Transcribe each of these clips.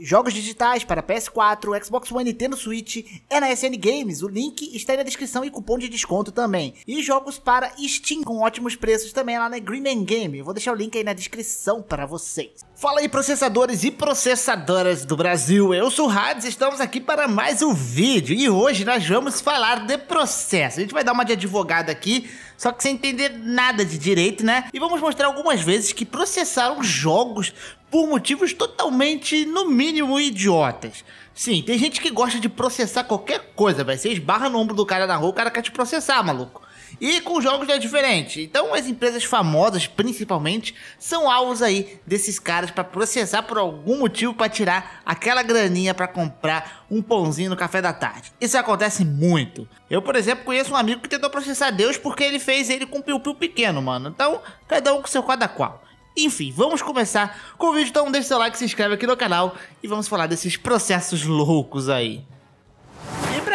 Jogos digitais para PS4, Xbox One, Nintendo Switch é na SN Games. O link está aí na descrição e cupom de desconto também. E jogos para Steam com ótimos preços também lá na Green Game. vou deixar o link aí na descrição para vocês. Fala aí processadores e processadoras do Brasil. Eu sou o Hades, estamos aqui para mais um vídeo e hoje nós vamos falar de processo. A gente vai dar uma de advogado aqui, só que sem entender nada de direito, né? E vamos mostrar algumas vezes que processaram jogos por motivos totalmente, no mínimo, idiotas. Sim, tem gente que gosta de processar qualquer coisa, vai Você esbarra no ombro do cara na rua, o cara quer te processar, maluco. E com jogos é diferente. Então as empresas famosas, principalmente, são alvos aí desses caras para processar por algum motivo para tirar aquela graninha para comprar um pãozinho no café da tarde. Isso acontece muito. Eu, por exemplo, conheço um amigo que tentou processar Deus porque ele fez ele com um piu-piu pequeno, mano. Então, cada um com seu cada qual. Enfim, vamos começar com o vídeo, então deixa o seu like, se inscreve aqui no canal e vamos falar desses processos loucos aí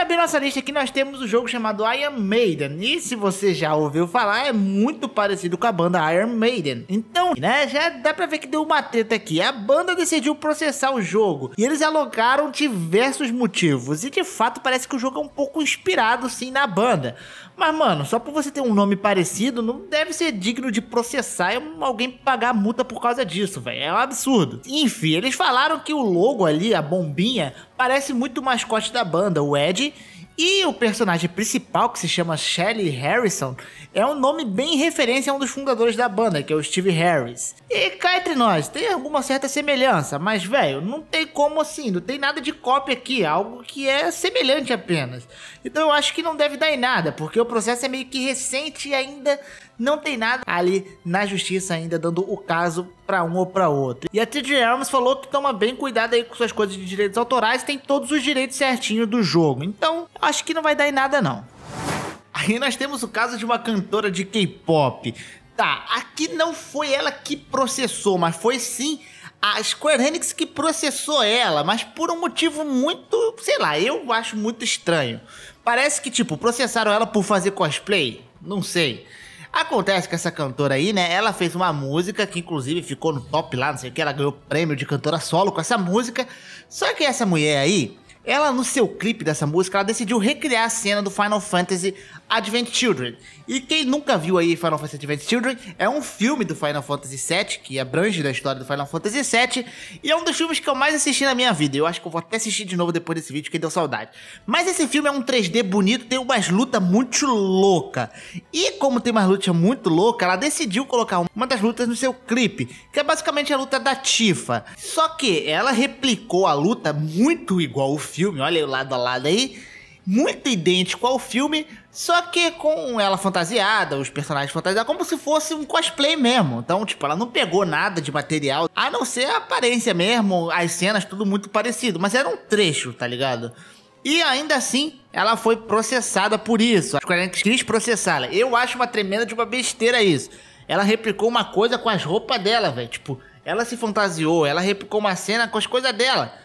abrir nossa lista aqui, nós temos o um jogo chamado Iron Maiden. E se você já ouviu falar, é muito parecido com a banda Iron Maiden. Então, né, já dá pra ver que deu uma treta aqui. A banda decidiu processar o jogo. E eles alocaram diversos motivos. E de fato parece que o jogo é um pouco inspirado sim na banda. Mas, mano, só por você ter um nome parecido, não deve ser digno de processar e alguém pagar multa por causa disso, velho. É um absurdo. Enfim, eles falaram que o logo ali, a bombinha, parece muito o mascote da banda, o Ed. E o personagem principal, que se chama Shelley Harrison, é um nome bem em referência a um dos fundadores da banda, que é o Steve Harris. E cá entre nós, tem alguma certa semelhança, mas velho, não tem como assim, não tem nada de cópia aqui, é algo que é semelhante apenas. Então eu acho que não deve dar em nada, porque o processo é meio que recente e ainda não tem nada ali na justiça ainda dando o caso para um ou para outro. E a TJ Elms falou que toma bem cuidado aí com suas coisas de direitos autorais, tem todos os direitos certinho do jogo. Então, acho que não vai dar em nada não. Aí nós temos o caso de uma cantora de K-pop. Tá, aqui não foi ela que processou, mas foi sim a Square Enix que processou ela, mas por um motivo muito, sei lá, eu acho muito estranho. Parece que, tipo, processaram ela por fazer cosplay, não sei. Acontece que essa cantora aí, né? Ela fez uma música que inclusive ficou no top lá, não sei o que, ela ganhou prêmio de cantora solo com essa música. Só que essa mulher aí, ela, no seu clipe dessa música, ela decidiu recriar a cena do Final Fantasy Advent Children. E quem nunca viu aí Final Fantasy Advent Children é um filme do Final Fantasy VII, que abrange da né, história do Final Fantasy VII, e é um dos filmes que eu mais assisti na minha vida. Eu acho que eu vou até assistir de novo depois desse vídeo, que deu saudade. Mas esse filme é um 3D bonito, tem umas lutas muito louca. E como tem umas lutas muito louca, ela decidiu colocar uma das lutas no seu clipe, que é basicamente a luta da Tifa. Só que ela replicou a luta muito igual o filme, olha aí o lado a lado aí. Muito idêntico ao filme, só que com ela fantasiada, os personagens fantasiados, como se fosse um cosplay mesmo. Então, tipo, ela não pegou nada de material, a não ser a aparência mesmo, as cenas, tudo muito parecido. Mas era um trecho, tá ligado? E ainda assim, ela foi processada por isso. A Square Enix quis processá-la. Eu acho uma tremenda de uma besteira isso. Ela replicou uma coisa com as roupas dela, velho. Tipo, ela se fantasiou, ela replicou uma cena com as coisas dela.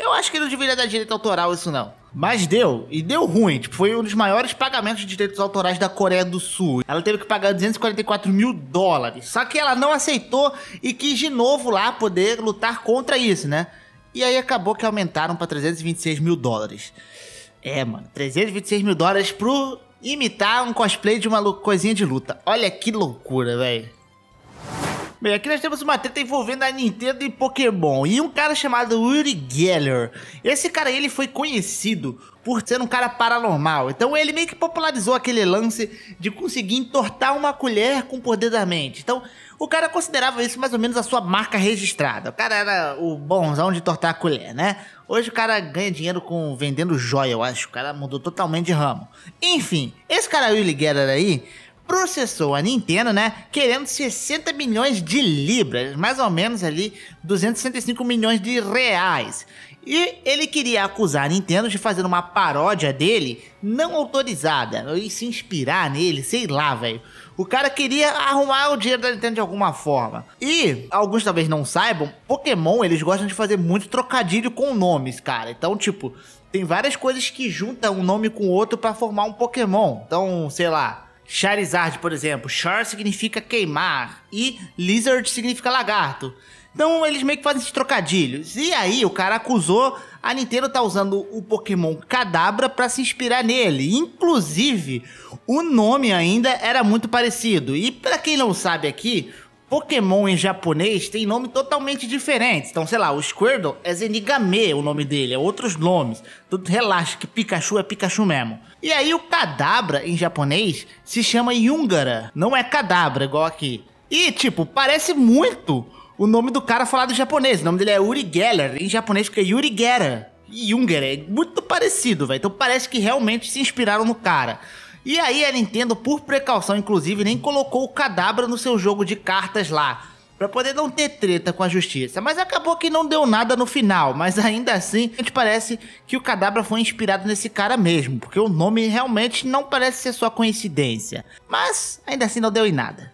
Eu acho que não deveria dar direito autoral isso não. Mas deu, e deu ruim. Tipo, foi um dos maiores pagamentos de direitos autorais da Coreia do Sul. Ela teve que pagar 244 mil dólares. Só que ela não aceitou e quis de novo lá poder lutar contra isso, né? E aí acabou que aumentaram para 326 mil dólares. É, mano, 326 mil dólares pro imitar um cosplay de uma coisinha de luta. Olha que loucura, velho. Bem, aqui nós temos uma treta envolvendo a Nintendo e Pokémon e um cara chamado Uri Geller. Esse cara ele foi conhecido por ser um cara paranormal. Então ele meio que popularizou aquele lance de conseguir entortar uma colher com o poder da mente. Então o cara considerava isso mais ou menos a sua marca registrada. O cara era o bonzão de tortar a colher, né? Hoje o cara ganha dinheiro com vendendo joia, eu acho. O cara mudou totalmente de ramo. Enfim, esse cara Willy Geller aí processou a Nintendo, né? Querendo 60 milhões de libras, mais ou menos ali 265 milhões de reais. E ele queria acusar a Nintendo de fazer uma paródia dele não autorizada e se inspirar nele, sei lá, velho. O cara queria arrumar o dinheiro da Nintendo de alguma forma. E, alguns talvez não saibam, Pokémon eles gostam de fazer muito trocadilho com nomes, cara. Então, tipo, tem várias coisas que juntam um nome com outro para formar um Pokémon. Então, sei lá, Charizard, por exemplo, Char significa queimar e Lizard significa lagarto. Então eles meio que fazem esses trocadilhos. E aí o cara acusou a Nintendo tá usando o Pokémon Cadabra para se inspirar nele. Inclusive, o nome ainda era muito parecido. E para quem não sabe aqui, Pokémon em japonês tem nome totalmente diferente. Então, sei lá, o Squirtle é Zenigame o nome dele, é outros nomes. Tudo relaxa que Pikachu é Pikachu mesmo. E aí o Cadabra em japonês se chama Yungara, não é Cadabra igual aqui. E tipo, parece muito o nome do cara falado em japonês. O nome dele é Uri Geller, em japonês fica Yuri Gera. Junger é muito parecido, velho. Então parece que realmente se inspiraram no cara. E aí a Nintendo, por precaução inclusive, nem colocou o Cadabra no seu jogo de cartas lá, para poder não ter treta com a justiça. Mas acabou que não deu nada no final, mas ainda assim, a gente parece que o Cadabra foi inspirado nesse cara mesmo, porque o nome realmente não parece ser só coincidência. Mas ainda assim não deu em nada.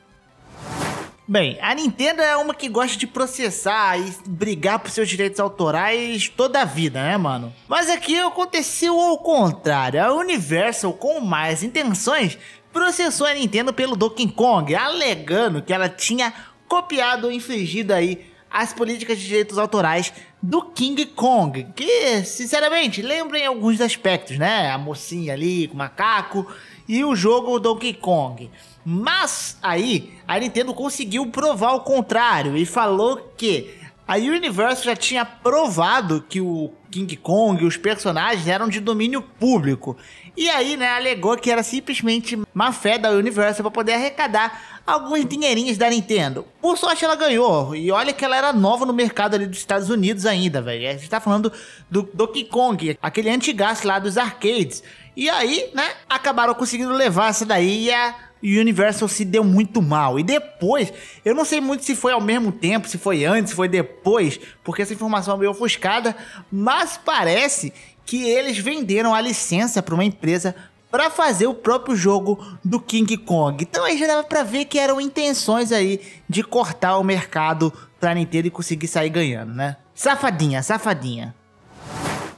Bem, a Nintendo é uma que gosta de processar e brigar por seus direitos autorais toda a vida, né, mano? Mas aqui aconteceu ao contrário. A Universal, com mais intenções, processou a Nintendo pelo Donkey Kong, alegando que ela tinha copiado ou infringido aí as políticas de direitos autorais do King Kong, que, sinceramente, lembram em alguns aspectos, né? A mocinha ali com o macaco e o jogo Donkey Kong. Mas aí a Nintendo conseguiu provar o contrário e falou que a Universal já tinha provado que o King Kong e os personagens eram de domínio público. E aí, né, alegou que era simplesmente má fé da Universal para poder arrecadar alguns dinheirinhos da Nintendo. Por sorte, ela ganhou. E olha que ela era nova no mercado ali dos Estados Unidos ainda, velho. A gente tá falando do Donkey Kong, aquele antigás lá dos arcades. E aí, né, acabaram conseguindo levar essa daí e a Universal se deu muito mal. E depois, eu não sei muito se foi ao mesmo tempo, se foi antes, se foi depois, porque essa informação é meio ofuscada, mas parece que eles venderam a licença para uma empresa para fazer o próprio jogo do King Kong. Então aí já dava para ver que eram intenções aí de cortar o mercado para Nintendo e conseguir sair ganhando, né? Safadinha, safadinha.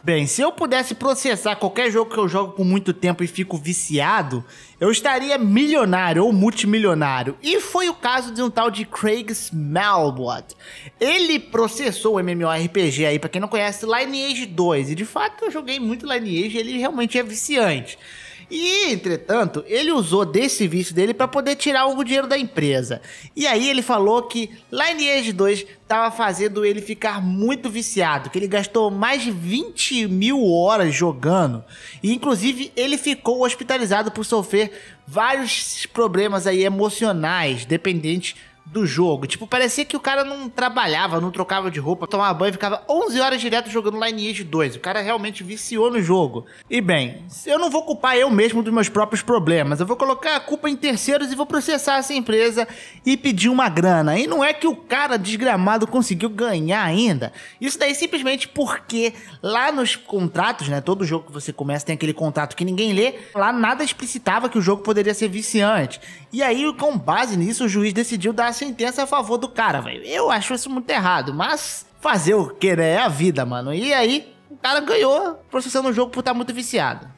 Bem, se eu pudesse processar qualquer jogo que eu jogo por muito tempo e fico viciado, eu estaria milionário ou multimilionário. E foi o caso de um tal de Craig Smallwood. Ele processou o MMORPG aí, para quem não conhece, Lineage 2. E de fato eu joguei muito Lineage, e ele realmente é viciante. E, entretanto, ele usou desse vício dele para poder tirar algum dinheiro da empresa. E aí ele falou que Lineage 2 estava fazendo ele ficar muito viciado, que ele gastou mais de 20 mil horas jogando. E, inclusive, ele ficou hospitalizado por sofrer vários problemas aí emocionais, dependentes do jogo. Tipo, parecia que o cara não trabalhava, não trocava de roupa, tomava banho, ficava 11 horas direto jogando Lineage 2. O cara realmente viciou no jogo. E bem, eu não vou culpar eu mesmo dos meus próprios problemas. Eu vou colocar a culpa em terceiros e vou processar essa empresa e pedir uma grana. E não é que o cara desgramado conseguiu ganhar ainda. Isso daí simplesmente porque lá nos contratos, né? Todo jogo que você começa tem aquele contrato que ninguém lê. Lá nada explicitava que o jogo poderia ser viciante. E aí, com base nisso, o juiz decidiu dar sentença a favor do cara, velho. Eu acho isso muito errado, mas fazer o que, né? É a vida, mano. E aí, o cara ganhou processando o jogo por estar tá muito viciado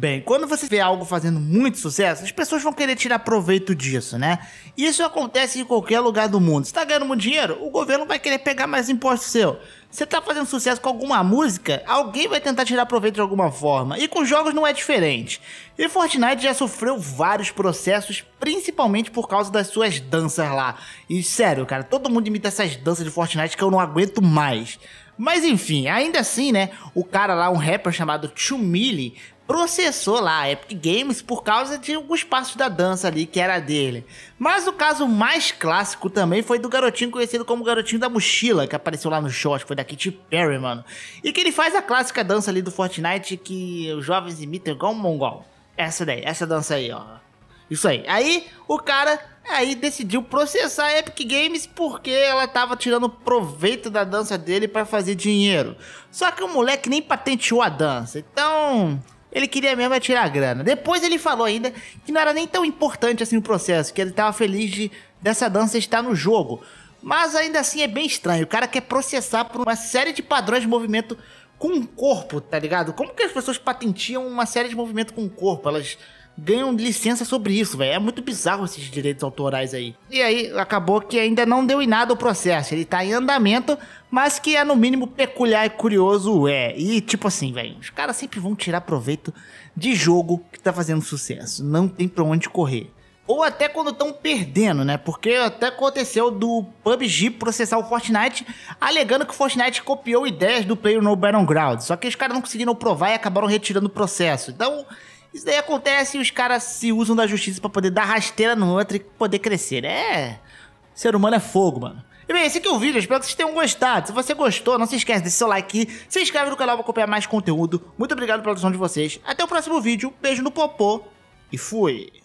bem. Quando você vê algo fazendo muito sucesso, as pessoas vão querer tirar proveito disso, né? Isso acontece em qualquer lugar do mundo. Você tá ganhando muito dinheiro, o governo vai querer pegar mais imposto seu. Você tá fazendo sucesso com alguma música, alguém vai tentar tirar proveito de alguma forma. E com jogos não é diferente. E Fortnite já sofreu vários processos, principalmente por causa das suas danças lá. E sério, cara, todo mundo imita essas danças de Fortnite que eu não aguento mais. Mas enfim, ainda assim, né? O cara lá, um rapper chamado Chumili, processou lá a Epic Games por causa de alguns passos da dança ali que era dele. Mas o caso mais clássico também foi do garotinho conhecido como Garotinho da Mochila, que apareceu lá no short, foi da Katy Perry, mano. E que ele faz a clássica dança ali do Fortnite que os jovens imitam igual um mongol. Essa daí, essa dança aí, ó. Isso aí. Aí o cara aí decidiu processar a Epic Games porque ela tava tirando proveito da dança dele para fazer dinheiro. Só que o moleque nem patenteou a dança. Então, ele queria mesmo é tirar a grana. Depois ele falou ainda que não era nem tão importante assim o processo, que ele estava feliz de dessa dança estar no jogo. Mas ainda assim é bem estranho. O cara quer processar por uma série de padrões de movimento com o corpo, tá ligado? Como que as pessoas patentiam uma série de movimento com o corpo? Elas ganham licença sobre isso, velho. É muito bizarro esses direitos autorais aí. E aí acabou que ainda não deu em nada o processo. Ele tá em andamento, mas que é no mínimo peculiar e curioso é. E tipo assim, velho, os caras sempre vão tirar proveito de jogo que tá fazendo sucesso. Não tem pra onde correr. Ou até quando estão perdendo, né? Porque até aconteceu do PUBG processar o Fortnite, alegando que o Fortnite copiou ideias do Player No Battleground. Só que os caras não conseguiram provar e acabaram retirando o processo. Então, isso daí acontece e os caras se usam da justiça para poder dar rasteira no outro e poder crescer. É. Ser humano é fogo, mano. E bem, esse aqui é o vídeo, espero que vocês tenham gostado. Se você gostou, não se esquece de seu like, se inscreve no canal para acompanhar mais conteúdo. Muito obrigado pela atenção de vocês. Até o próximo vídeo, beijo no popô e fui!